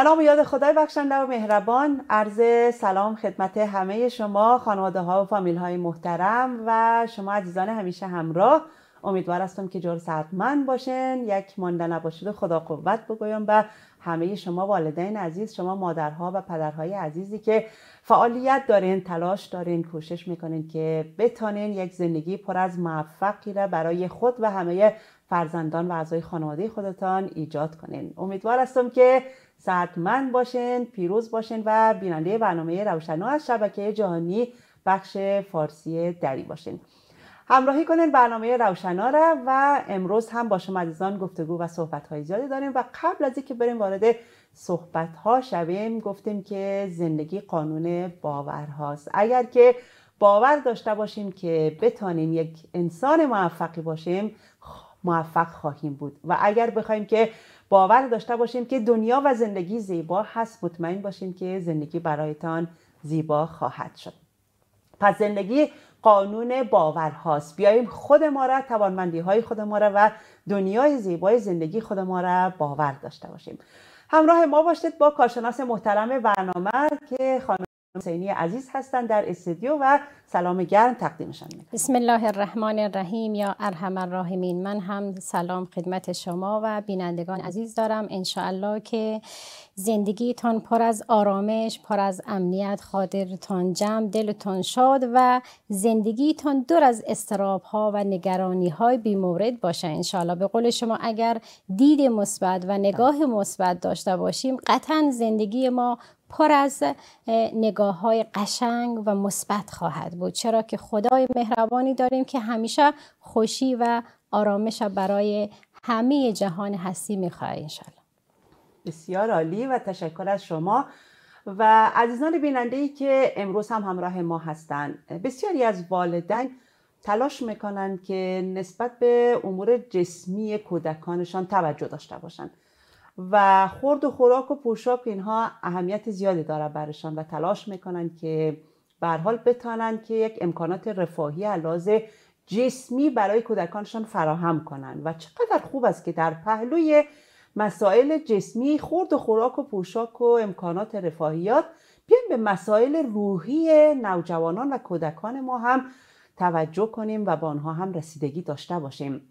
سلام و یاد خدای بخشنده و مهربان عرض سلام خدمت همه شما خانواده ها و فامیل های محترم و شما عزیزان همیشه همراه امیدوار هستم که جور من باشین یک مانده نباشید خدا قوت بگویم به همه شما والدین عزیز شما مادرها و پدرهای عزیزی که فعالیت دارین تلاش دارین کوشش میکنین که بتانین یک زندگی پر از موفقی را برای خود و همه فرزندان و اعضای خانواده خودتان ایجاد کنین امیدوار هستم که من باشین پیروز باشین و بیننده برنامه روشنا از شبکه جهانی بخش فارسی دری باشین همراهی کنین برنامه روشنا را و امروز هم با شما عزیزان گفتگو و صحبت های زیادی داریم و قبل از اینکه بریم وارد صحبت ها شویم گفتیم که زندگی قانون باورهاست اگر که باور داشته باشیم که بتانیم یک انسان موفقی باشیم موفق خواهیم بود و اگر بخوایم که باور داشته باشیم که دنیا و زندگی زیبا هست مطمئن باشیم که زندگی برایتان زیبا خواهد شد پس زندگی قانون باور هاست بیاییم خود ما را توانمندی های خود ما را و دنیای زیبای زندگی خود ما را باور داشته باشیم همراه ما باشید با کارشناس محترم برنامه که خانم حسینی عزیز هستند در استودیو و سلام گرم تقدیم میکنم بسم الله الرحمن الرحیم یا ارحم الراحمین من هم سلام خدمت شما و بینندگان عزیز دارم انشاءالله که زندگیتان پر از آرامش پر از امنیت خاطرتان جمع دلتان شاد و زندگیتان دور از استراب ها و نگرانی های بیمورد باشه انشاءالله به قول شما اگر دید مثبت و نگاه مثبت داشته باشیم قطعا زندگی ما پر از نگاه های قشنگ و مثبت خواهد بود چرا که خدای مهربانی داریم که همیشه خوشی و آرامش برای همه جهان هستی میخواه انشالله بسیار عالی و تشکر از شما و عزیزان بیننده ای که امروز هم همراه ما هستند بسیاری از والدین تلاش میکنند که نسبت به امور جسمی کودکانشان توجه داشته باشند و خورد و خوراک و پوشاک اینها اهمیت زیادی داره برشان و تلاش میکنن که به حال بتانن که یک امکانات رفاهی علاوه جسمی برای کودکانشان فراهم کنن و چقدر خوب است که در پهلوی مسائل جسمی خورد و خوراک و پوشاک و امکانات رفاهیات بیایم به مسائل روحی نوجوانان و کودکان ما هم توجه کنیم و با آنها هم رسیدگی داشته باشیم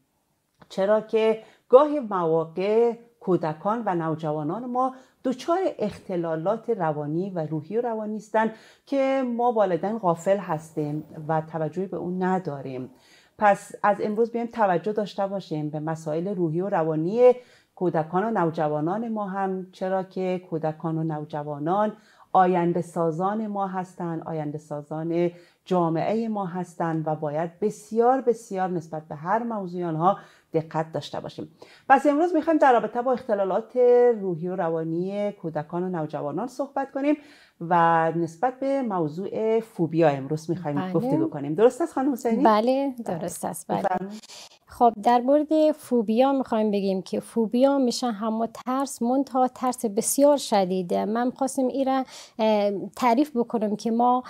چرا که گاهی مواقع کودکان و نوجوانان ما دچار اختلالات روانی و روحی و روانی هستند که ما والدین غافل هستیم و توجهی به اون نداریم پس از امروز بیایم توجه داشته باشیم به مسائل روحی و روانی کودکان و نوجوانان ما هم چرا که کودکان و نوجوانان آینده سازان ما هستند آینده سازان جامعه ما هستند و باید بسیار بسیار نسبت به هر موضوعی آنها دقت داشته باشیم پس امروز میخوایم در رابطه با اختلالات روحی و روانی کودکان و نوجوانان صحبت کنیم و نسبت به موضوع فوبیا امروز میخوایم بله. گفتگو کنیم درست است خانم حسینی بله درست بله. است بله خب در مورد فوبیا میخوایم بگیم که فوبیا میشن همه ترس منتها ترس بسیار شدیده من خواستم را تعریف بکنم که ما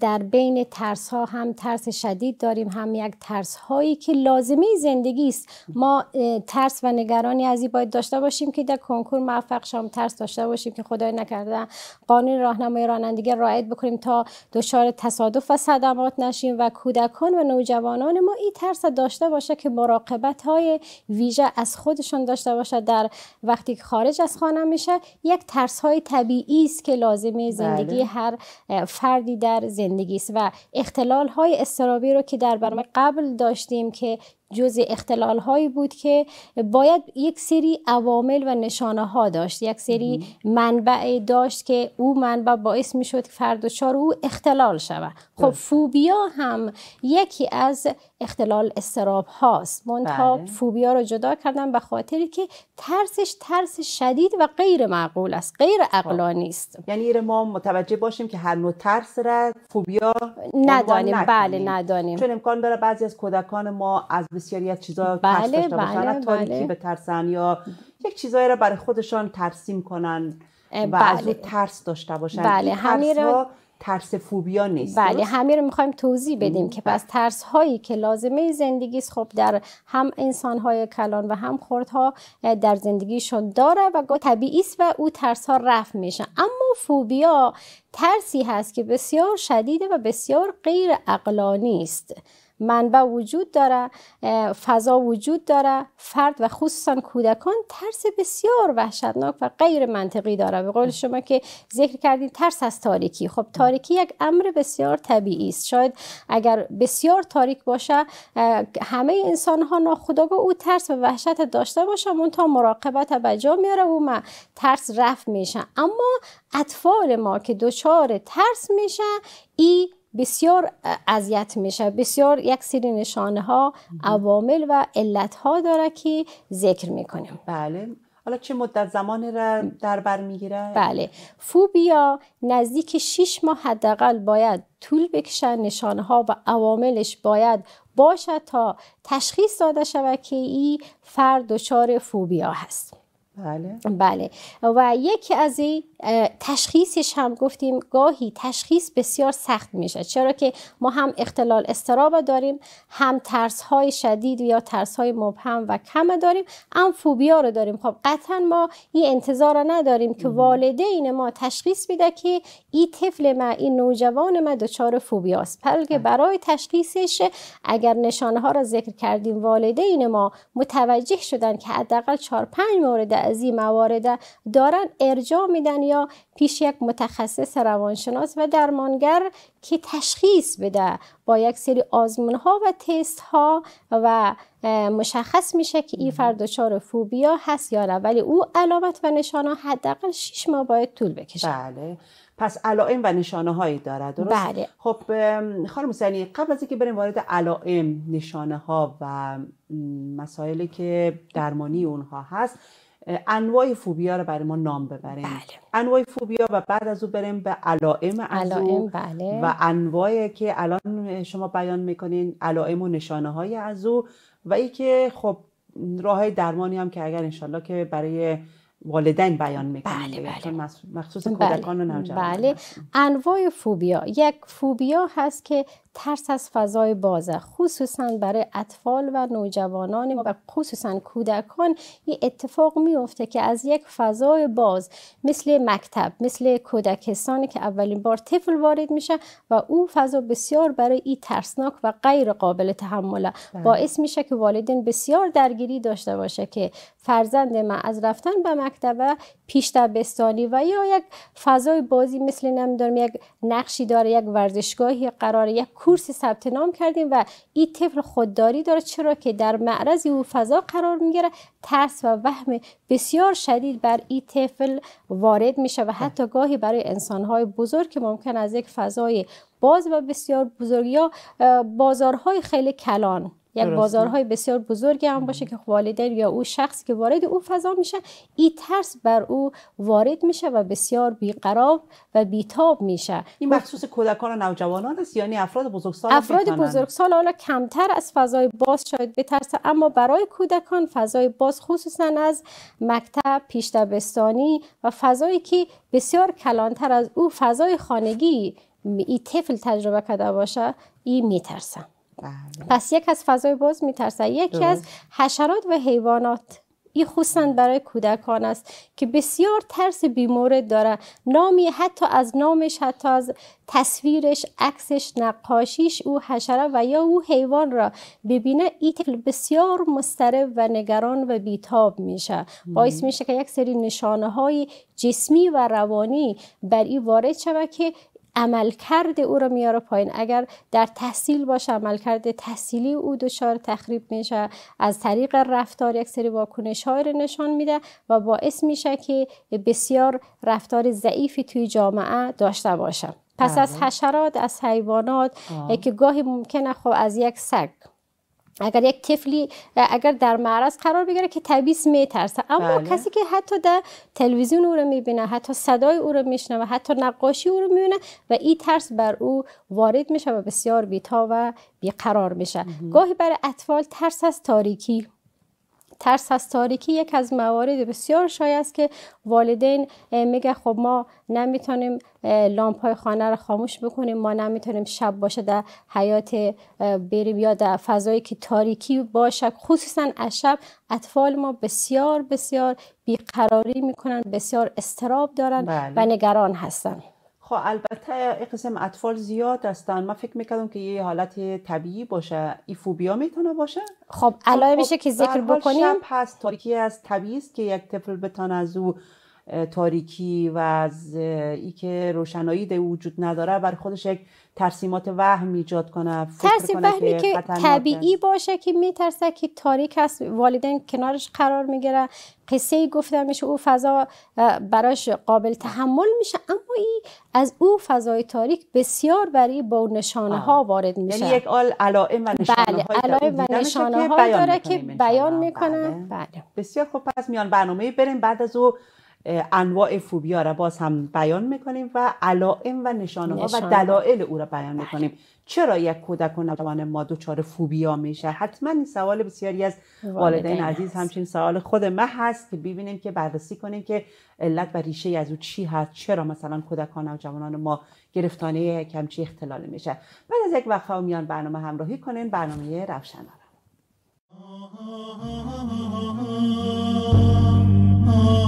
در بین ترس ها هم ترس شدید داریم هم یک ترس هایی که لازمه زندگی است ما ترس و نگرانی از این باید داشته باشیم که در کنکور موفق شام ترس داشته باشیم که خدای نکرده قانون راهنمای رانندگی رعایت بکنیم تا دچار تصادف و صدمات نشیم و کودکان و نوجوانان ما این ترس داشته باشه که مراقبت های ویژه از خودشون داشته باشد در وقتی که خارج از خانه میشه یک ترس های طبیعی است که لازمه بله. زندگی هر فردی در زندگی است و اختلال های استرابی رو که در برنامه قبل داشتیم که جز اختلال هایی بود که باید یک سری عوامل و نشانه ها داشت یک سری منبع داشت که او منبع باعث می شد که فرد دچار او اختلال شود خب بله. فوبیا هم یکی از اختلال استراب هاست منتها بله. فوبیا رو جدا کردن به خاطری که ترسش ترس شدید و غیر معقول است غیر خب. عقلانی است یعنی ما متوجه باشیم که هر نوع ترس را فوبیا ندانیم بله ندانیم چون امکان داره بعضی از کودکان ما از بسیاری از چیزا بله، ترس داشته باشن بله، بله. بترسن یا یک چیزایی را برای خودشان ترسیم کنن و از بله. ترس داشته باشن بله همین ترس فوبیا نیست بله همین رو میخوایم توضیح بدیم که بله. پس ترس هایی که لازمه زندگی است خب در هم انسان های کلان و هم خردها در زندگیشون داره و طبیعی است و او ترس ها رفع میشن اما فوبیا ترسی هست که بسیار شدیده و بسیار غیر اقلانی است منبع وجود داره فضا وجود داره فرد و خصوصا کودکان ترس بسیار وحشتناک و غیر منطقی داره به قول شما که ذکر کردین ترس از تاریکی خب تاریکی یک امر بسیار طبیعی است شاید اگر بسیار تاریک باشه همه انسان ها ناخودآگاه او ترس و وحشت داشته باشه اون تا مراقبت به جا میاره و ترس رفت میشه اما اطفال ما که دچار ترس میشه ای بسیار اذیت میشه بسیار یک سری نشانه ها عوامل و علت ها داره که ذکر میکنیم بله حالا چه مدت زمان را در بر میگیره بله فوبیا نزدیک 6 ماه حداقل باید طول بکشه نشانه ها و عواملش باید باشه تا تشخیص داده شود که این فرد دچار فوبیا هست بله بله و یکی از این تشخیصش هم گفتیم گاهی تشخیص بسیار سخت میشه چرا که ما هم اختلال استراب داریم هم ترس های شدید یا ترس های مبهم و کم داریم هم فوبیا رو داریم خب قطعا ما این انتظار رو نداریم که والدین ما تشخیص بده که این طفل ما این نوجوان ما دچار است بلکه برای تشخیصش اگر نشانه ها را ذکر کردیم والدین ما متوجه شدن که حداقل 4 5 مورد از این موارد دارن ارجاع میدن یا پیش یک متخصص روانشناس و درمانگر که تشخیص بده با یک سری آزمون ها و تست ها و مشخص میشه که این فرد دچار فوبیا هست یا نه ولی او علامت و نشانه حداقل 6 ماه باید طول بکشه بله پس علائم و نشانه هایی دارد درست؟ بله خب خانم حسینی قبل از اینکه بریم وارد علائم نشانه ها و مسائلی که درمانی اونها هست انواع فوبیا رو برای ما نام ببریم بله. انواع فوبیا و بعد از او بریم به علائم از او بله. و انواع که الان شما بیان میکنین علائم و نشانه های از او و ای که خب راه درمانی هم که اگر انشالله که برای والدین بیان میکنه بله بله. مخصوص بله، کودکان بله. و بله انواع فوبیا یک فوبیا هست که ترس از فضای بازه خصوصا برای اطفال و نوجوانان و خصوصا کودکان یه اتفاق میفته که از یک فضای باز مثل مکتب مثل کودکستانی که اولین بار طفل وارد میشه و او فضا بسیار برای این ترسناک و غیر قابل تحمله بله. باعث میشه که والدین بسیار درگیری داشته باشه که فرزند من از رفتن به مکتب پیش دبستانی و یا یک فضای بازی مثل نمیدونم یک نقشی داره یک ورزشگاهی قرار یک کورس ثبت نام کردیم و این طفل خودداری داره چرا که در معرض او فضا قرار میگیره ترس و وهم بسیار شدید بر این طفل وارد میشه و حتی گاهی برای انسانهای بزرگ که ممکن از یک فضای باز و بسیار بزرگ یا بازارهای خیلی کلان یک بازارهای بسیار بزرگی هم باشه که والدین یا او شخص که وارد او فضا میشه این ترس بر او وارد میشه و بسیار بیقرار و بیتاب میشه این خب مخصوص کودکان و نوجوانان است یعنی افراد بزرگسال افراد بزرگسال حالا کمتر از فضای باز شاید بترسه اما برای کودکان فضای باز خصوصا از مکتب پیش دبستانی و فضایی که بسیار کلانتر از او فضای خانگی ای طفل تجربه کرده باشه ای میترسم بله. پس یک از فضای باز میترسه یکی از حشرات و حیوانات این خصوصا برای کودکان است که بسیار ترس بیمورد داره نامی حتی از نامش حتی از تصویرش عکسش نقاشیش او حشره و یا او حیوان را ببینه این بسیار مسترب و نگران و بیتاب میشه باعث میشه که یک سری نشانه های جسمی و روانی بر این وارد شود که عملکرد او رو میاره پایین اگر در تحصیل باشه عملکرد تحصیلی او دچار تخریب میشه از طریق رفتار یک سری واکنش های رو نشان میده و باعث میشه که بسیار رفتار ضعیفی توی جامعه داشته باشه پس از بله. حشرات از حیوانات که گاهی ممکنه خب از یک سگ اگر یک طفلی اگر در معرض قرار بگیره که تبیس میترسه اما بله. کسی که حتی در تلویزیون او رو میبینه حتی صدای او رو میشنوه حتی نقاشی او رو میبینه و این ترس بر او وارد میشه و بسیار بیتا و بیقرار میشه گاهی برای اطفال ترس از تاریکی ترس از تاریکی یک از موارد بسیار شایع است که والدین میگه خب ما نمیتونیم لامپ های خانه رو خاموش بکنیم ما نمیتونیم شب باشه در حیات بریم یا در فضایی که تاریکی باشه خصوصا از شب اطفال ما بسیار بسیار بیقراری میکنن بسیار استراب دارن و بله. نگران هستن خب البته این قسم اطفال زیاد هستن من فکر میکردم که یه حالت طبیعی باشه ای فوبیا میتونه باشه خب علائمش خب، میشه که ذکر بکنیم پس تاریکی از طبیعی است که یک طفل بتان از او تاریکی و از ای که روشنایی ده وجود نداره بر خودش یک ترسیمات وهم ایجاد کنه ترسیم وهمی که, که طبیعی باشه که میترسه که تاریک است والدین کنارش قرار میگیره قصه گفته میشه او فضا براش قابل تحمل میشه اما ای از او فضای تاریک بسیار برای با نشانه ها وارد میشه یعنی یک آل علائم و نشانه بله علائم و نشانه ها داره که بیان میکنه بله. بله. بسیار خوب پس میان برنامه بریم بعد از او انواع فوبیا را باز هم بیان میکنیم و علائم و نشانه ها و دلایل او را بیان بله. میکنیم چرا یک کودک و نوجوان ما دچار فوبیا میشه حتما این سوال بسیاری از والدین عزیز همچین سوال خود ما هست که ببینیم که بررسی کنیم که علت و ریشه از او چی هست چرا مثلا کودکان و جوانان ما گرفتانه کمچی اختلال میشه بعد از یک وقفه میان برنامه همراهی کنین برنامه روشن oh.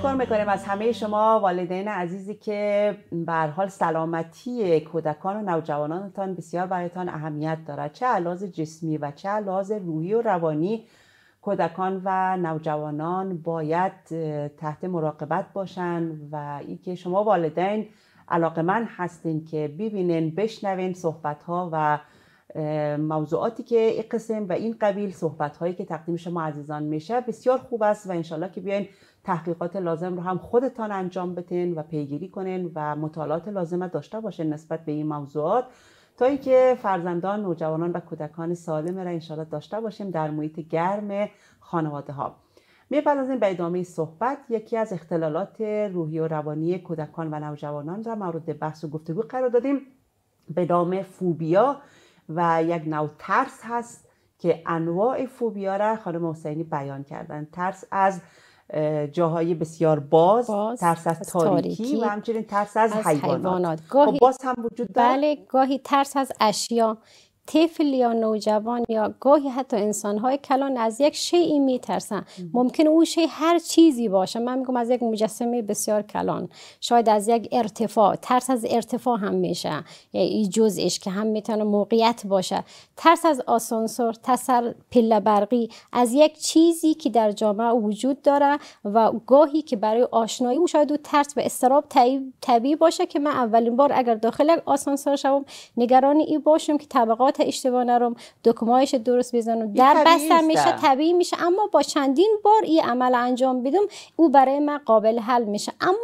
تشکر میکنیم از همه شما والدین عزیزی که به حال سلامتی کودکان و نوجوانانتان بسیار برایتان اهمیت دارد چه علاز جسمی و چه علاز روحی و روانی کودکان و نوجوانان باید تحت مراقبت باشند و که شما والدین علاقه من هستین که ببینین بشنوین صحبت ها و موضوعاتی که این قسم و این قبیل صحبت هایی که تقدیم شما عزیزان میشه بسیار خوب است و انشالله که بیاین تحقیقات لازم رو هم خودتان انجام بتین و پیگیری کنین و مطالعات لازم داشته باشین نسبت به این موضوعات تا اینکه فرزندان نوجوانان و کودکان سالم را انشاءالله داشته باشیم در محیط گرم خانواده ها میپردازیم به ادامه صحبت یکی از اختلالات روحی و روانی کودکان و نوجوانان را مورد بحث و گفتگو قرار دادیم به نام فوبیا و یک نوع ترس هست که انواع فوبیا را خانم حسینی بیان کردن ترس از جاهای بسیار باز, ترس از, تاریکی, و همچنین ترس از, حیوانات, گاهی... خب باز هم وجود داره؟ بله گاهی ترس از اشیا طفل یا نوجوان یا گاهی حتی های کلان از یک شیء میترسن ممکن اون شی هر چیزی باشه من میگم از یک مجسمه بسیار کلان شاید از یک ارتفاع ترس از ارتفاع هم میشه یعنی این جزش که هم میتونه موقعیت باشه ترس از آسانسور تسر پله برقی از یک چیزی که در جامعه وجود داره و گاهی که برای آشنایی او شاید او ترس به استراب طبیعی باشه که من اولین بار اگر داخل آسانسور شوم نگران این باشم که طبقات اشتباه نرم هایش درست بزنم در بستم میشه طبیعی میشه اما با چندین بار این عمل انجام بدم او برای من قابل حل میشه اما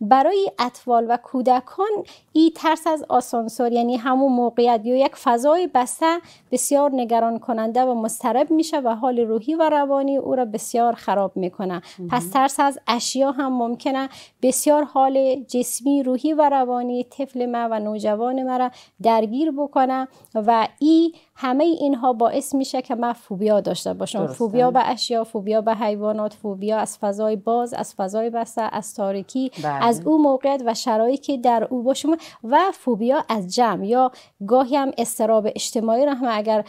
برای اطفال و کودکان این ترس از آسانسور یعنی همون موقعیت یا یک فضای بسته بسیار نگران کننده و مسترب میشه و حال روحی و روانی او را بسیار خراب میکنه پس ترس از اشیا هم ممکنه بسیار حال جسمی روحی و روانی طفل ما و نوجوان مرا درگیر بکنه و 一。همه اینها باعث میشه که من فوبیا داشته باشم فوبیا به اشیا فوبیا به حیوانات فوبیا از فضای باز از فضای بسته از تاریکی بله. از او موقعیت و شرایطی که در او باشم و فوبیا از جمع یا گاهی هم استراب اجتماعی را هم اگر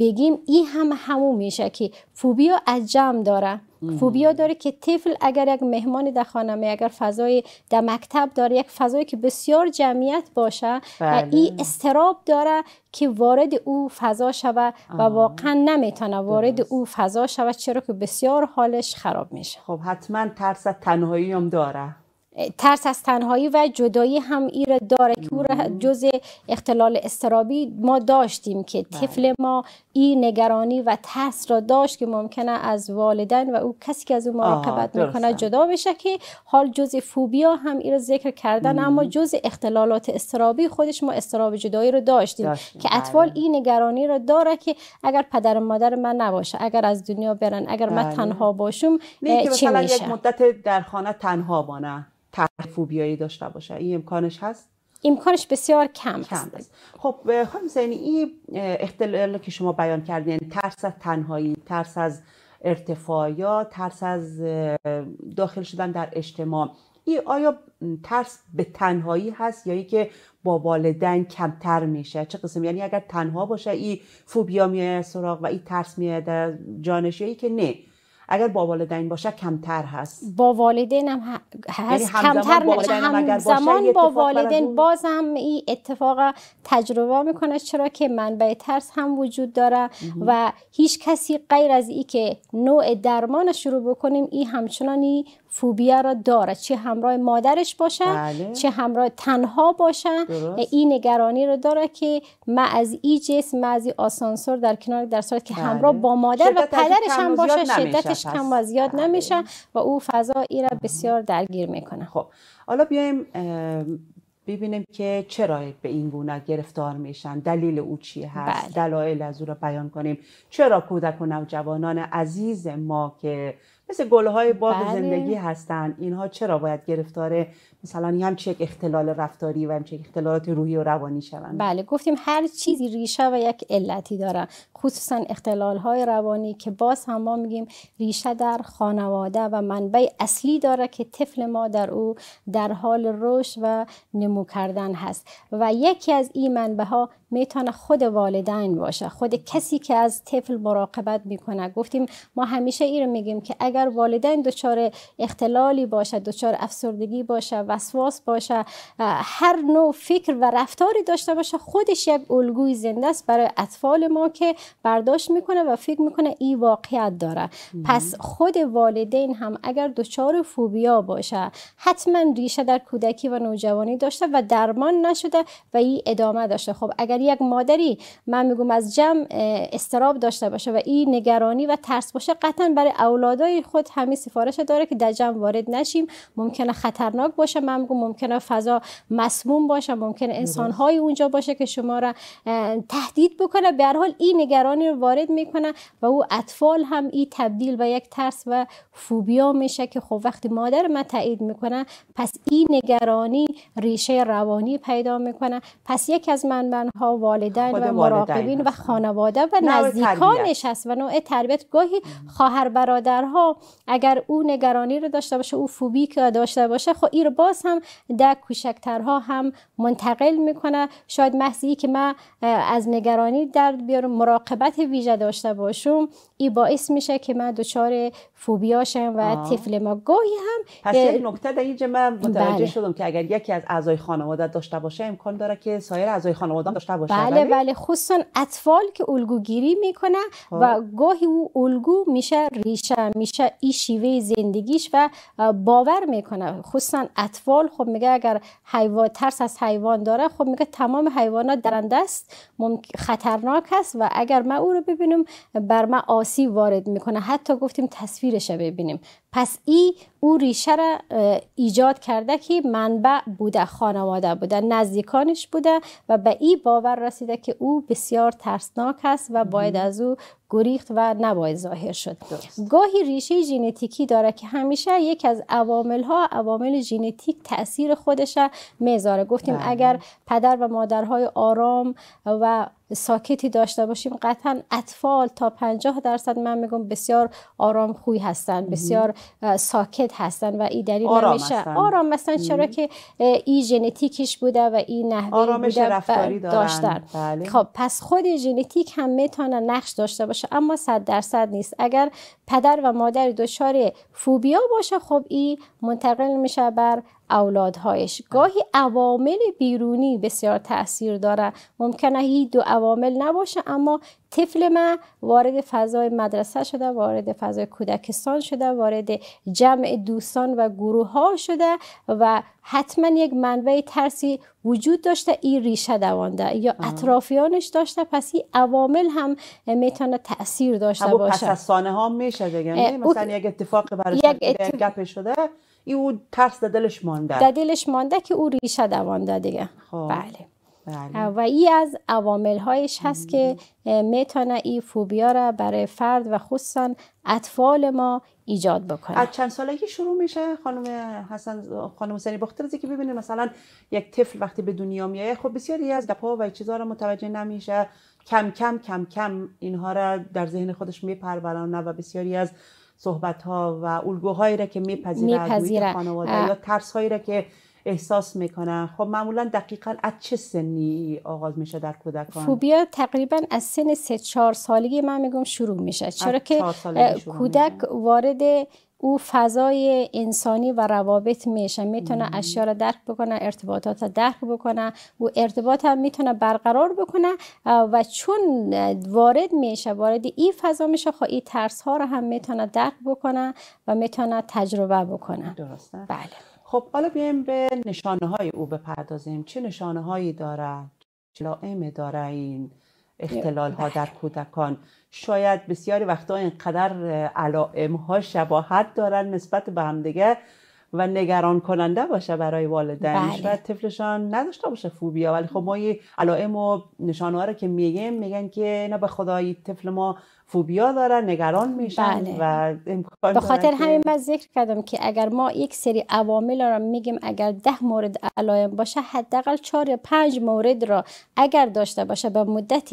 بگیم این هم همون میشه که فوبیا از جمع داره فوبیا داره که طفل اگر یک مهمان در خانه اگر فضای در مکتب داره یک فضایی که بسیار جمعیت باشه بله. و این استراب داره که وارد او فضا شوه و واقعا نمیتونه وارد او فضا شوه چرا که بسیار حالش خراب میشه خب حتما ترس تنهایی هم داره ترس از تنهایی و جدایی هم ای را داره که او را جز اختلال استرابی ما داشتیم که بله. طفل ما این نگرانی و ترس را داشت که ممکنه از والدین و او کسی که از او مراقبت میکنه جدا بشه که حال جز فوبیا هم ای را ذکر کردن اما جز اختلالات استرابی خودش ما استراب جدایی رو داشتیم که اطفال بله. این نگرانی را داره که اگر پدر مادر من نباشه اگر از دنیا برن اگر من بله. تنها باشم یک مدت در خانه تنها طرح فوبیایی داشته باشه این امکانش هست امکانش بسیار کم, هست است. خب خانم زینی این اختلال که شما بیان کردین یعنی ترس از تنهایی ترس از ارتفاع یا ترس از داخل شدن در اجتماع ای آیا ترس به تنهایی هست یا اینکه با والدین کمتر میشه چه قسم یعنی اگر تنها باشه این فوبیا میاد سراغ و این ترس میاد در جانش یا که نه اگر با والدین باشه کمتر هست با والدین هم هست یعنی کمتر با زمان با والدین بازم این اتفاق تجربه میکنه چرا که منبع ترس هم وجود داره و هیچ کسی غیر از ای که نوع درمان شروع بکنیم این همچنانی فوبیا را داره چه همراه مادرش باشه بله. چه همراه تنها باشه این نگرانی را داره که من از این جسم من از ای آسانسور در کنار در صورت که بله. همراه با مادر و پدرش هم باشه شدتش کم و زیاد بله. نمیشه و او فضا ای را بسیار درگیر میکنه خب حالا بیایم ببینیم که چرا به این گونه گرفتار میشن دلیل او چی هست بله. دلایل از او را بیان کنیم چرا کودک و نوجوانان عزیز ما که مثل گلهای باغ بله. زندگی هستن اینها چرا باید گرفتار مثلا هم چک اختلال رفتاری و چک اختلالات روحی و روانی شوند بله گفتیم هر چیزی ریشه و یک علتی داره خصوصا اختلال های روانی که باز هم ما میگیم ریشه در خانواده و منبع اصلی داره که طفل ما در او در حال رشد و نمو کردن هست و یکی از این منبع ها میتونه خود والدین باشه خود کسی که از طفل مراقبت میکنه گفتیم ما همیشه این رو میگیم که اگر والدین دچار اختلالی باشه دچار افسردگی باشه وسواس باشه هر نوع فکر و رفتاری داشته باشه خودش یک الگوی زنده است برای اطفال ما که برداشت میکنه و فکر میکنه این واقعیت داره پس خود والدین هم اگر دچار فوبیا باشه حتما ریشه در کودکی و نوجوانی داشته و درمان نشده و این ادامه داشته خب اگر یک مادری من میگم از جمع استراب داشته باشه و این نگرانی و ترس باشه قطعا برای اولادای خود همین سفارش داره که در جمع وارد نشیم ممکنه خطرناک باشه باشه من ممکنه فضا مسموم باشه ممکنه انسان های اونجا باشه که شما را تهدید بکنه به هر حال این نگرانی رو وارد میکنه و او اطفال هم این تبدیل به یک ترس و فوبیا میشه که خب وقتی مادر ما تایید میکنه پس این نگرانی ریشه روانی پیدا میکنه پس یکی از منبعها والدین و مراقبین و خانواده و نزدیکانش هست و نوع تربیت گاهی خواهر برادرها اگر او نگرانی رو داشته باشه او فوبی داشته باشه خب این رو باز هم در کوچکترها هم منتقل میکنه شاید محضی که من از نگرانی درد بیارم مراقبت ویژه داشته باشم ای باعث میشه که من دچار فوبیا شم و آه. طفل ما گاهی هم پس یک نکته در اینجا من متوجه بله. شدم که اگر یکی از اعضای خانواده داشته باشه امکان داره که سایر اعضای خانواده داشته باشه بله،, بله بله, خصوصا اطفال که الگوگیری میکنه خب. و گاهی او الگو میشه ریشه میشه این شیوه زندگیش و باور میکنه خصوصا اطفال خب میگه اگر حیوان ترس از حیوان داره خب میگه تمام حیوانات درنده است خطرناک است و اگر ما او رو ببینم بر ما آسی وارد میکنه حتی گفتیم تصویرش رو ببینیم پس ای او ریشه را ایجاد کرده که منبع بوده خانواده بوده نزدیکانش بوده و به این ای باور رسیده که او بسیار ترسناک است و باید از او گریخت و نباید ظاهر شد گاهی ریشه ژنتیکی داره که همیشه یک از عوامل ها عوامل ژنتیک تاثیر خودش میذاره گفتیم بله. اگر پدر و مادرهای آرام و ساکتی داشته باشیم قطعا اطفال تا 50 درصد من میگم بسیار آرام خوی هستن بسیار ساکت هستن و این دلیل آرام هستن. چرا که این ژنتیکش بوده و این نحوه بوده داشتن بله. خب پس خود ژنتیک هم میتونه نقش داشته باشه اما صد درصد نیست اگر پدر و مادر دچار فوبیا باشه خب این منتقل میشه بر اولادهایش گاهی عوامل بیرونی بسیار تاثیر داره ممکنه هی دو عوامل نباشه اما طفل من وارد فضای مدرسه شده وارد فضای کودکستان شده وارد جمع دوستان و گروه ها شده و حتما یک منبع ترسی وجود داشته این ریشه دوانده یا اطرافیانش داشته پس این عوامل هم میتونه تاثیر داشته باشه پس از سانه ها میشه دیگه یعنی مثلا یک اتفاق برای اتف... شده این او ترس دلش مانده دلش مانده که او ریشه دوانده دیگه خب. بله بله. و ای از عوامل هایش هست که میتونه ای فوبیا را برای فرد و خصوصا اطفال ما ایجاد بکنه از چند سالگی شروع میشه خانم حسن خانم حسینی بختر که ببینید مثلا یک طفل وقتی به دنیا میایه خب بسیاری از دپا و چیزها را متوجه نمیشه کم کم کم کم اینها را در ذهن خودش میپرورانه و بسیاری از صحبت ها و الگوهایی را که میپذیره می, خانواده یا ترس هایی را که احساس میکنن خب معمولا دقیقا از چه سنی آغاز میشه در کودکان فوبیا تقریبا از سن سه چهار سالگی من میگم شروع میشه چرا که کودک وارد او فضای انسانی و روابط میشه میتونه اشیا را درک بکنه ارتباطات را درک بکنه و ارتباط هم میتونه برقرار بکنه و چون وارد میشه وارد این فضا میشه خب ای ترس ها را هم میتونه درک بکنه و میتونه تجربه بکنه درسته بله خب حالا بیایم به نشانه های او بپردازیم چه نشانه هایی دارد چه لائمه داره این اختلال ها بله. در کودکان شاید بسیاری وقتا اینقدر علائم ها شباهت دارن نسبت به همدیگه و نگران کننده باشه برای والدین بله. و طفلشان نداشته باشه فوبیا ولی خب ما علائم و نشانه رو که میگیم میگن که نه به خدایی طفل ما فوبیا دارن نگران میشن بله. و به خاطر همین من ذکر کردم که اگر ما یک سری عوامل را میگیم اگر ده مورد علائم باشه حداقل چهار یا پنج مورد را اگر داشته باشه به مدت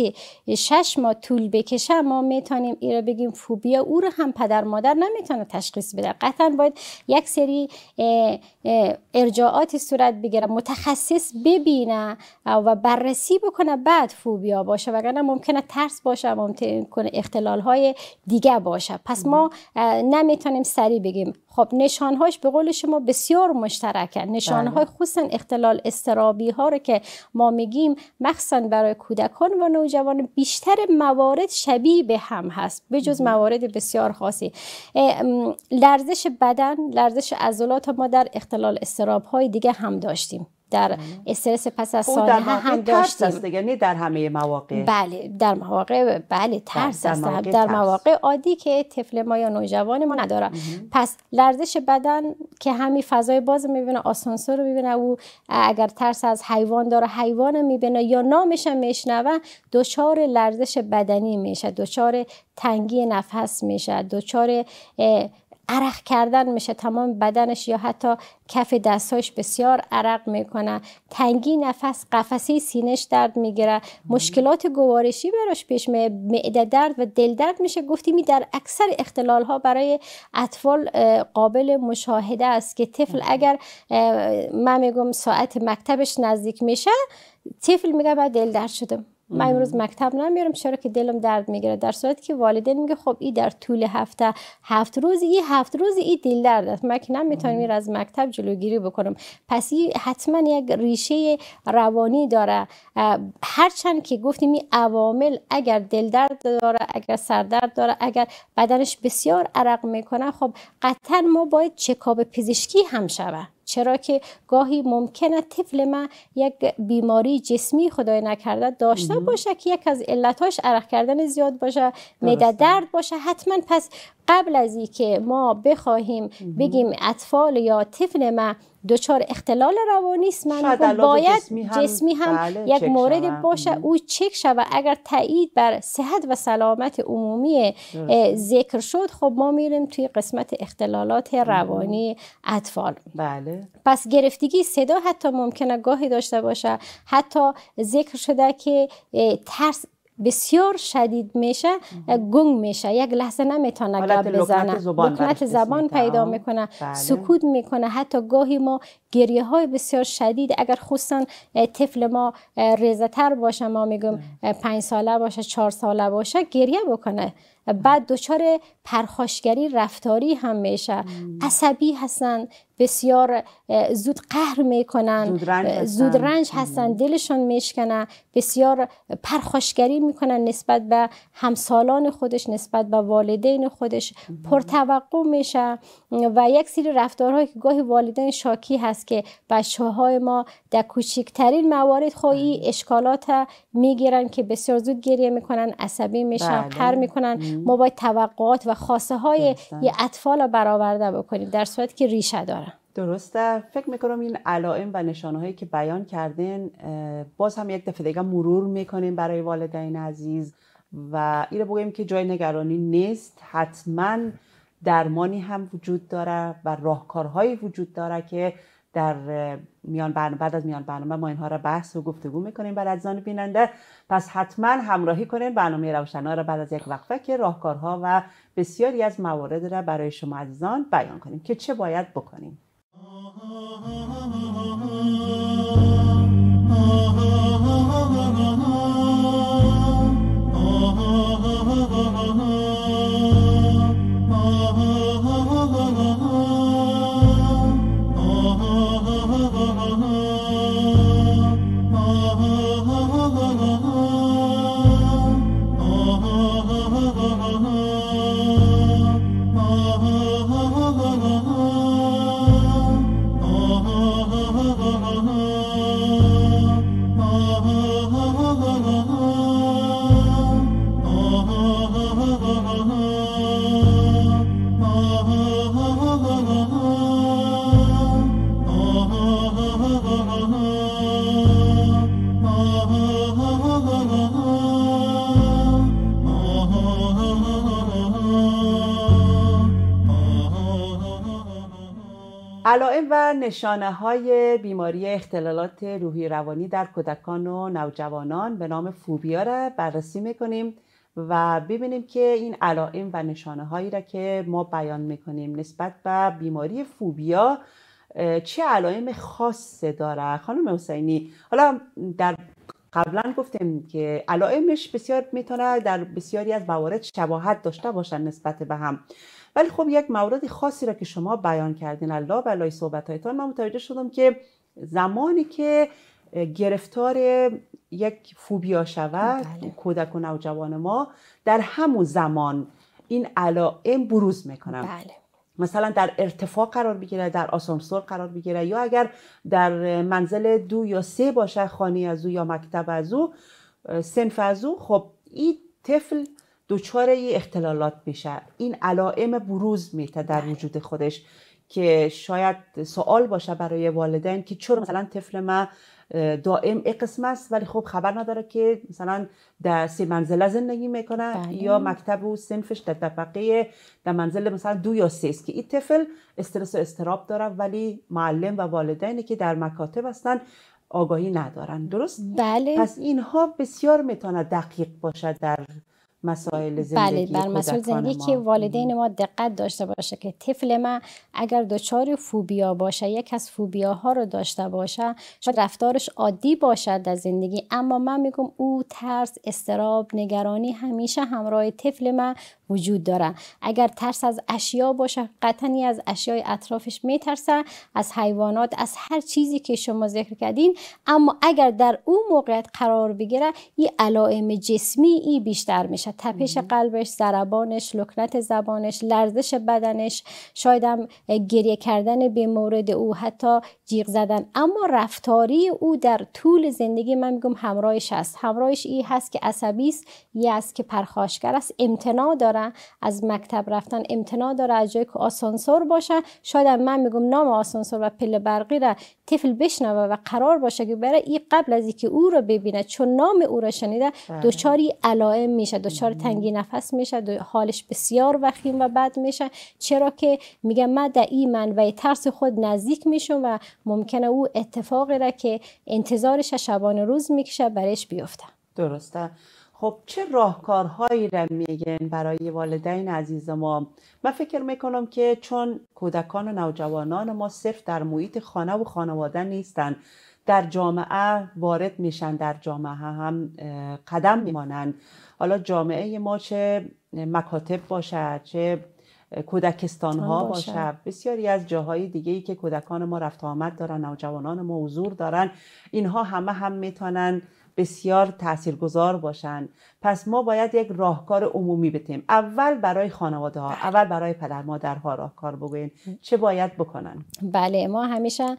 شش ماه طول بکشه ما میتونیم ای را بگیم فوبیا او رو هم پدر مادر نمیتونه تشخیص بده قطعا باید یک سری ارجاعات صورت بگیره متخصص ببینه و بررسی بکنه بعد فوبیا باشه وگرنه ممکنه ترس باشه ممکنه اختلاف اختلال های دیگه باشه پس ما نمیتونیم سری بگیم خب نشانهاش به قول شما بسیار مشترکه نشانهای بله. خصوصا اختلال استرابی ها رو که ما میگیم مخصوصا برای کودکان و نوجوان بیشتر موارد شبیه به هم هست به جز موارد بسیار خاصی لرزش بدن لرزش عضلات ما در اختلال استراب های دیگه هم داشتیم در استرس پس از سالها هم داشتیم ترس یعنی در همه مواقع بله در مواقع بله ترس است در, در مواقع عادی که طفل ما یا نوجوان ما نداره پس لرزش بدن که همین فضای باز میبینه آسانسور رو میبینه او اگر ترس از حیوان داره حیوان میبینه یا نامش میشنوه دچار لرزش بدنی میشه دچار تنگی نفس میشه دچار عرق کردن میشه تمام بدنش یا حتی کف دستاش بسیار عرق میکنه تنگی نفس قفسه سینهش درد میگیره مشکلات گوارشی براش پیش میاد معده درد و دل درد میشه گفتیم در اکثر اختلال ها برای اطفال قابل مشاهده است که طفل اگر من میگم ساعت مکتبش نزدیک میشه طفل میگه بعد دل درد شدم من امروز مکتب نمیارم چرا که دلم درد میگیره در صورتی که والدین میگه خب ای در طول هفته هفت روز ای هفت روز ای دل درد است من که نمیتونم از مکتب جلوگیری بکنم پس ای حتما یک ریشه روانی داره هرچند که گفتیم این عوامل اگر دل درد داره اگر سردرد داره اگر بدنش بسیار عرق میکنه خب قطعا ما باید چکاب پزشکی هم شود چرا که گاهی ممکنه طفل من یک بیماری جسمی خدای نکرده داشته باشه که یک از علتاش عرق کردن زیاد باشه میده درد باشه حتما پس قبل از اینکه ما بخواهیم بگیم اطفال یا طفل ما دچار اختلال روانی است من خب باید جسمی هم, بله، یک مورد باشه او چک و اگر تایید بر صحت و سلامت عمومی ذکر شد خب ما میریم توی قسمت اختلالات روانی اطفال بله پس گرفتگی صدا حتی ممکنه گاهی داشته باشه حتی ذکر شده که ترس بسیار شدید میشه گنگ میشه یک لحظه نمیتونه گپ بزنه زبان پیدا میکنه بله. سکوت میکنه حتی گاهی ما گریه های بسیار شدید اگر خصوصا طفل ما ریزتر باشه ما میگم بله. پنج ساله باشه چهار ساله باشه گریه بکنه بعد دچار پرخاشگری رفتاری هم میشه عصبی هستن بسیار زود قهر میکنن زود رنج هستن, دلشان دلشون میشکنه بسیار پرخاشگری میکنن نسبت به همسالان خودش نسبت به والدین خودش پرتوقع میشه و یک سری رفتارهایی که گاهی والدین شاکی هست که بچه های ما در کوچکترین موارد خواهی اشکالات میگیرن که بسیار زود گریه میکنن عصبی میشن بله. قهر میکنن ما باید توقعات و خواسته های یه اطفال رو برآورده بکنیم در صورت که ریشه داره. درسته فکر میکنم این علائم و نشانه هایی که بیان کردین باز هم یک دفعه دیگه مرور میکنیم برای والدین عزیز و این رو بگویم که جای نگرانی نیست حتما درمانی هم وجود داره و راهکارهایی وجود داره که در میان برنامه بعد از میان برنامه ما اینها را بحث و گفتگو میکنیم برای عزیزان بیننده پس حتما همراهی کنین برنامه روشنا را بعد از یک وقفه که راهکارها و بسیاری از موارد را برای شما عزیزان بیان کنیم که چه باید بکنیم نشانه های بیماری اختلالات روحی روانی در کودکان و نوجوانان به نام فوبیا را بررسی میکنیم و ببینیم که این علائم و نشانه هایی را که ما بیان میکنیم نسبت به بیماری فوبیا چه علائم خاصی داره خانم حسینی حالا در قبلا گفتیم که علائمش بسیار میتونه در بسیاری از موارد شباهت داشته باشن نسبت به هم ولی خب یک مورد خاصی را که شما بیان کردین الله بلای صحبتهایتان من متوجه شدم که زمانی که گرفتار یک فوبیا شود بله. کودک و نوجوان ما در همون زمان این علائم بروز میکنن بله. مثلا در ارتفاع قرار بگیره در آسانسور قرار بگیره یا اگر در منزل دو یا سه باشه خانی از او یا مکتب از او سنف از او خب این طفل دچار یه اختلالات میشه این علائم بروز میته در بله. وجود خودش که شاید سوال باشه برای والدین که چرا مثلا طفل من دائم اقسم است ولی خب خبر نداره که مثلا در سه منزله زندگی میکنه بله. یا مکتب و سنفش در طبقه در منزل مثلا دو یا سه است که این طفل استرس و استراب داره ولی معلم و والدینی که در مکاتب هستن آگاهی ندارن درست؟ بله پس اینها بسیار میتونه دقیق باشد در مسائل بله، زندگی بر مسائل زندگی که والدین ما دقت داشته باشه که طفل من اگر دچار فوبیا باشه یک از فوبیاها رو داشته باشه شاید رفتارش عادی باشد در زندگی اما من میگم او ترس استراب نگرانی همیشه همراه طفل من وجود داره اگر ترس از اشیا باشه قطنی از اشیای اطرافش میترسه از حیوانات از هر چیزی که شما ذکر کردین اما اگر در اون موقعیت قرار بگیره این علائم جسمی ای بیشتر میشه تپش قلبش ضربانش لکنت زبانش لرزش بدنش شاید هم گریه کردن به مورد او حتی جیغ زدن اما رفتاری او در طول زندگی من میگم همراهش است. همراهش ای هست که عصبی است یا است که پرخاشگر است امتناع از مکتب رفتن امتناع داره از جایی که آسانسور باشه شاید من میگم نام آسانسور و پل برقی را طفل بشنوه و قرار باشه که برای این قبل از اینکه او رو ببینه چون نام او را شنیده بله. دوچاری علائم میشه دوچار تنگی نفس میشه حالش بسیار وخیم و بد میشه چرا که میگم من در این منبع ترس خود نزدیک میشم و ممکنه او اتفاقی را که انتظارش شبانه روز میکشه برش بیفته درسته خب چه راهکارهایی را میگن برای والدین عزیز ما من فکر میکنم که چون کودکان و نوجوانان ما صرف در محیط خانه و خانواده نیستن در جامعه وارد میشن در جامعه هم قدم میمانند. حالا جامعه ما چه مکاتب باشه چه کودکستان ها باشه. بسیاری از جاهای دیگه ای که کودکان ما رفت آمد دارن نوجوانان ما حضور دارن اینها همه هم میتونن بسیار تاثیرگذار باشن پس ما باید یک راهکار عمومی بتیم اول برای خانواده ها بله. اول برای پدر مادرها راهکار بگوین چه باید بکنن بله ما همیشه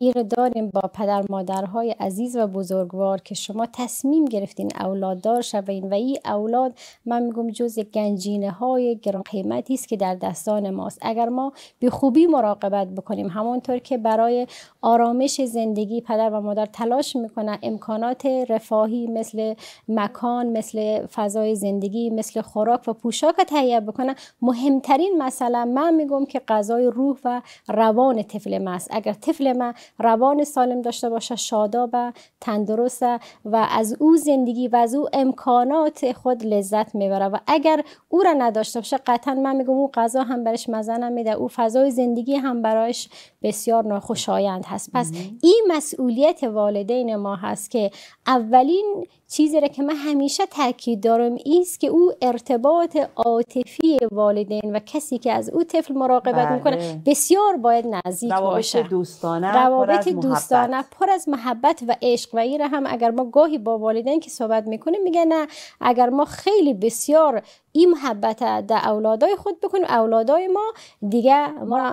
ایر داریم با پدر مادرهای عزیز و بزرگوار که شما تصمیم گرفتین اولاددار شوین و این اولاد من میگم جز گنجینه های گران قیمتی است که در دستان ماست اگر ما به خوبی مراقبت بکنیم همانطور که برای آرامش زندگی پدر و مادر تلاش میکنن امکانات رفاهی مثل مکان مثل فضای زندگی مثل خوراک و پوشاک تهیه بکنن مهمترین مسئله من میگم که غذای روح و روان طفل ما اگر طفل ما روان سالم داشته باشه شاداب تندرست و از او زندگی و از او امکانات خود لذت میبره و اگر او را نداشته باشه قطعا من میگم او غذا هم برش مزه میده او فضای زندگی هم برایش بسیار ناخوشایند هست پس این مسئولیت والدین ما هست که اولین چیزی را که من همیشه همیشه تاکید دارم ایست که او ارتباط عاطفی والدین و کسی که از او طفل مراقبت بله. میکنه بسیار باید نزدیک باشه روابط دوستانه دوستانه پر از محبت و عشق و این هم اگر ما گاهی با والدین که صحبت میکنیم میگه نه اگر ما خیلی بسیار این محبت در اولادای خود بکنیم اولادای ما دیگه ما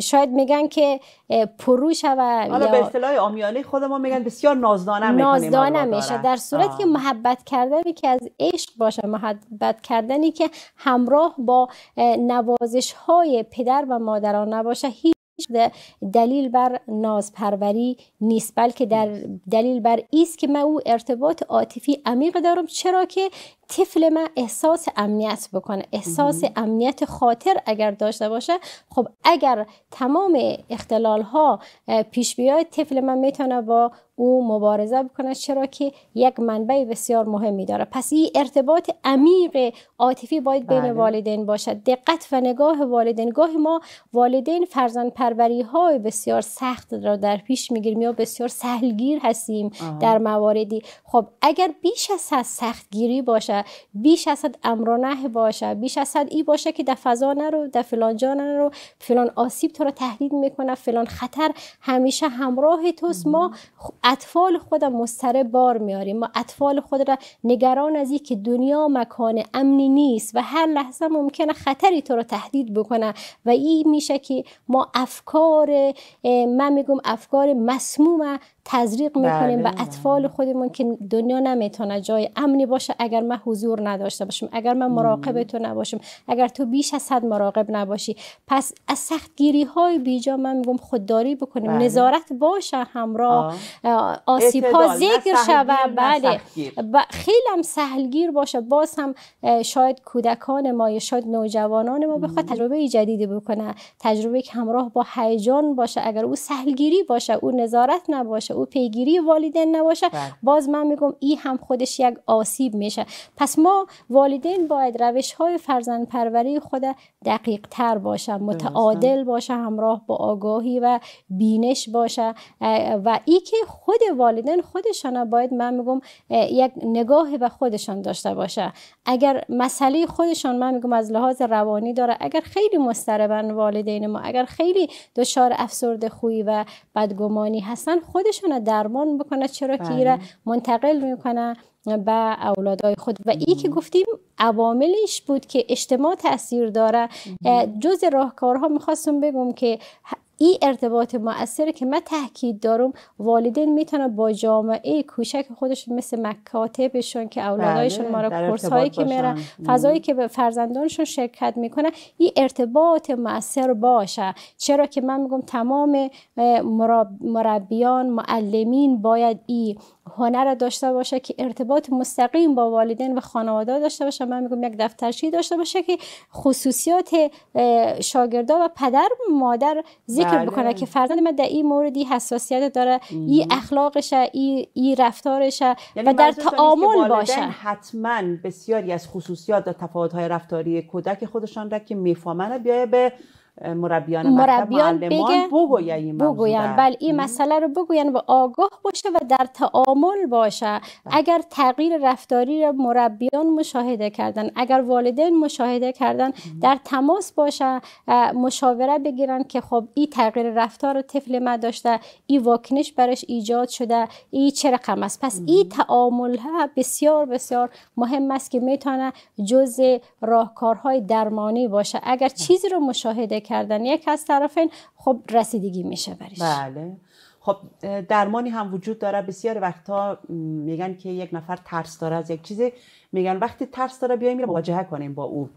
شاید میگن که پرو شود حالا به اصطلاح آمیانه خود ما میگن بسیار نازدانه میکنیم نازدانه میشه در صورتی که محبت کردنی که از عشق باشه محبت کردنی که همراه با نوازش های پدر و مادران نباشه هیچ دلیل بر نازپروری نیست بلکه در دلیل بر ایست که من او ارتباط عاطفی عمیق دارم چرا که طفل ما احساس امنیت بکنه احساس امنیت خاطر اگر داشته باشه خب اگر تمام اختلال ها پیش بیاید طفل من میتونه با او مبارزه بکنه چرا که یک منبع بسیار مهمی داره پس این ارتباط عمیق عاطفی باید بین بله. والدین باشد دقت و نگاه والدین گاه ما والدین فرزند پروری های بسیار سخت را در پیش میگیریم یا بسیار سهلگیر هستیم در مواردی خب اگر بیش از گیری باشه بیش از حد امرانه باشه بیش از ای باشه که در فضا نرو در فلان جان نرو فلان آسیب تو رو تهدید میکنه فلان خطر همیشه همراه توست ما اطفال خود مستره بار میاریم ما اطفال خود را نگران از که دنیا مکان امنی نیست و هر لحظه ممکنه خطری تو رو تهدید بکنه و این میشه که ما افکار من میگم افکار مسموم تزریق میکنیم به اطفال خودمون که دنیا نمیتونه جای امنی باشه اگر من حضور نداشته باشم اگر من مراقب تو نباشم اگر تو بیش از حد مراقب نباشی پس از گیری های بیجا من میگم خودداری بکنیم بله. نظارت باشه همراه آسیب ها ذکر شود بله خیلی هم سهلگیر باشه باز هم شاید کودکان ما یا شاید نوجوانان ما بخواد تجربه جدیدی بکنه تجربه که همراه با هیجان باشه اگر او سهلگیری باشه او نظارت نباشه نباشه او پیگیری والدین نباشه بله. باز من میگم ای هم خودش یک آسیب میشه پس ما والدین باید روش های فرزند پروری خود دقیق تر باشه متعادل باشه همراه با آگاهی و بینش باشه و ای که خود والدین خودشان باید من میگم یک نگاه به خودشان داشته باشه اگر مسئله خودشان من میگم از لحاظ روانی داره اگر خیلی مستربن والدین ما اگر خیلی دچار افسرد خویی و بدگمانی هستن خودشان درمان بکنه چرا بله. که ایره بله. منتقل میکنه به اولادای خود و ای که گفتیم عواملش بود که اجتماع تاثیر داره جز راهکارها میخواستم بگم که این ارتباط مؤثره که من تاکید دارم والدین میتونه با جامعه کوشک خودشون مثل مکاتبشون که اولادایشون بله، ما کورس هایی که میرن فضایی که به فرزندانشون شرکت میکنن این ارتباط مؤثر باشه چرا که من میگم تمام مربیان معلمین باید این هنر داشته باشه که ارتباط مستقیم با والدین و خانواده داشته باشه من میگم یک دفترچه داشته باشه که خصوصیات شاگردا و پدر مادر فکر بله. بکنه که فرزند من در این موردی حساسیت داره این اخلاقشه این ای رفتارشه یعنی و در تعامل باشه حتما بسیاری از خصوصیات و تفاوت‌های رفتاری کودک خودشان را که میفهمند بیاید به مربیان مربیان بگه بگوین این بگوین بله، این مسئله رو بگوین و آگاه باشه و در تعامل باشه بله. اگر تغییر رفتاری رو مربیان مشاهده کردن اگر والدین مشاهده کردن در تماس باشه مشاوره بگیرن که خب این تغییر رفتار طفل ما داشته این واکنش برش ایجاد شده این چه رقم است پس این تعامل ها بسیار بسیار مهم است که میتونه جز راهکارهای درمانی باشه اگر بله. چیزی رو مشاهده کردن یک از طرفین خب رسیدگی میشه برش بله خب درمانی هم وجود داره بسیار وقتها میگن که یک نفر ترس داره از یک چیزی میگن وقتی ترس داره بیایم مواجهه کنیم با او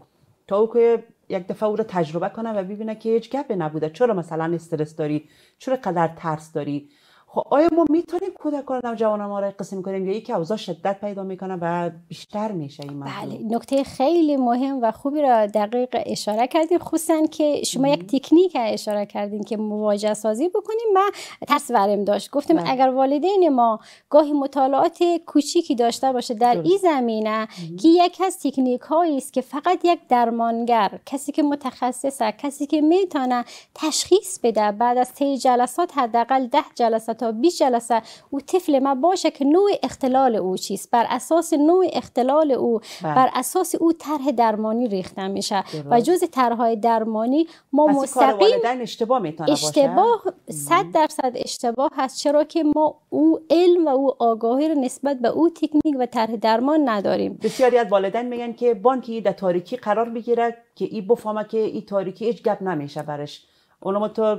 تا او که یک دفعه او رو تجربه کنه و ببینه که هیچ گپی نبوده چرا مثلا استرس داری چرا قدر ترس داری خب آیا ما میتونیم کودکان و جوان ما را قسم کنیم یا یکی اوضاع شدت پیدا میکنه و بیشتر میشه این موضوع بله نکته خیلی مهم و خوبی را دقیق اشاره کردین خصوصا که شما یک تکنیک اشاره کردین که مواجه سازی بکنیم من ترس ورم داشت گفتم بله. اگر والدین ما گاهی مطالعات کوچیکی داشته باشه در این زمینه مم. که یک از تکنیک هایی است که فقط یک درمانگر کسی که متخصصه کسی که میتونه تشخیص بده بعد از طی جلسات حداقل ده جلسات بی 20 جلسه او طفل ما باشه که نوع اختلال او چیست بر اساس نوع اختلال او بله. بر اساس او طرح درمانی ریخته میشه و جز طرحهای درمانی ما مستقیم اشتباه میتونه اشتباه 100 درصد اشتباه هست چرا که ما او علم و او آگاهی رو نسبت به او تکنیک و طرح درمان نداریم بسیاری از والدین میگن که بانکی در تاریکی قرار بگیره که ای بفهمه که ای تاریکی هیچ گپ نمیشه برش اونم تو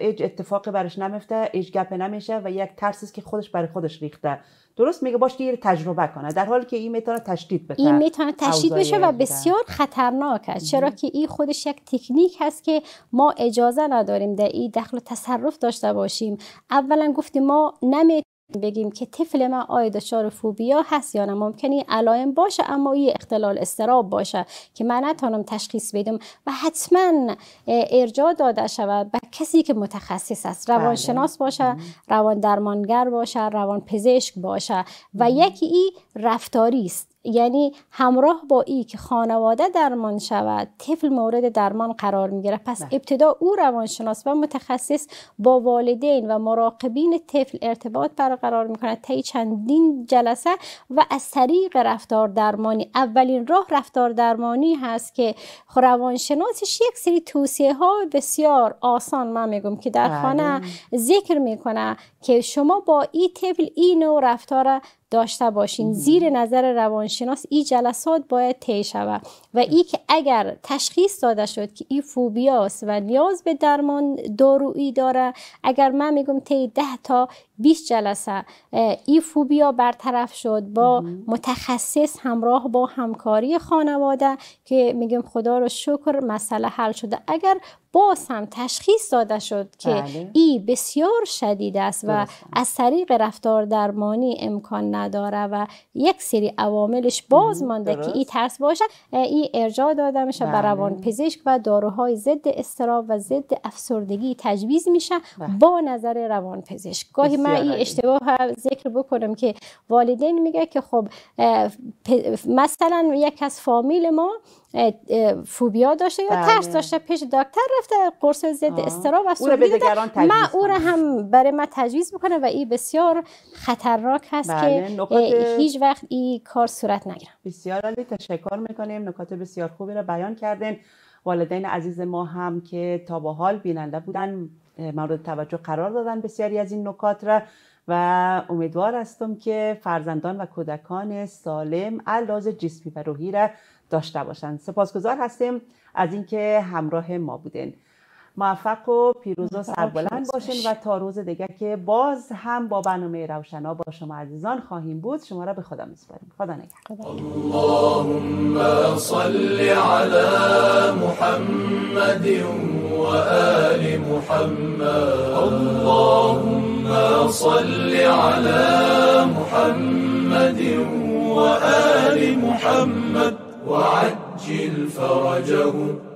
ایج اتفاق براش نمیفته ایج گپ نمیشه و یک ترسی که خودش برای خودش ریخته درست میگه باش یه تجربه کنه در حالی که این میتونه تشدید بشه این میتونه تشدید بشه و بسیار خطرناک است چرا که این خودش یک تکنیک هست که ما اجازه نداریم در این دخل و تصرف داشته باشیم اولا گفتیم ما نمی بگیم که طفل من آیا دچار فوبیا هست یا نه ممکنی علائم باشه اما یه اختلال استراب باشه که من نتانم تشخیص بدم و حتما ارجاع داده شود به کسی که متخصص است بله. روانشناس باشه روان درمانگر باشه روان پزشک باشه و یکی ای رفتاری است یعنی همراه با ای که خانواده درمان شود طفل مورد درمان قرار میگیره پس بله. ابتدا او روانشناس و متخصص با والدین و مراقبین طفل ارتباط برقرار میکند طی چندین جلسه و از طریق رفتار درمانی اولین راه رفتار درمانی هست که روانشناسش یک سری توصیه ها بسیار آسان من میگم که در بله. خانه ذکر میکنه که شما با این طفل این نوع رفتار داشته باشین زیر نظر روانشناس این جلسات باید طی شود و ای که اگر تشخیص داده شد که این فوبیاست و نیاز به درمان دارویی داره اگر من میگم طی ده تا 20 جلسه این فوبیا برطرف شد با متخصص همراه با همکاری خانواده که میگم خدا رو شکر مسئله حل شده اگر باز هم تشخیص داده شد که بله. ای بسیار شدید است و از طریق رفتار درمانی امکان نداره و یک سری عواملش باز مانده که ای ترس باشه ای ارجاع داده میشه بله. به روان پزشک و داروهای ضد استراب و ضد افسردگی تجویز میشه بله. با نظر روان پزشک گاهی من این اشتباه ذکر بکنم که والدین میگه که خب مثلا یک از فامیل ما فوبیا داشته یا ترس بله. داشته پیش دکتر رفته قرص ضد استراب و سوری داده او را هم برای من تجویز میکنه و این بسیار خطرناک هست که بله، هیچ وقت این کار صورت نگیره بسیار عالی تشکر میکنیم نکات بسیار خوبی را بیان کردین والدین عزیز ما هم که تا به حال بیننده بودن مورد توجه قرار دادن بسیاری از این نکات را و امیدوار هستم که فرزندان و کودکان سالم علاوه جسمی و داشته باشند سپاسگزار هستیم از اینکه همراه ما بودین موفق و پیروز و سربلند باشین و تا روز دیگه که باز هم با برنامه روشنا با شما عزیزان خواهیم بود شما را به خدا میسپاریم خدا نگهدار اللهم صل على محمد آل محمد اللهم صل محمد محمد وعجل فرجهم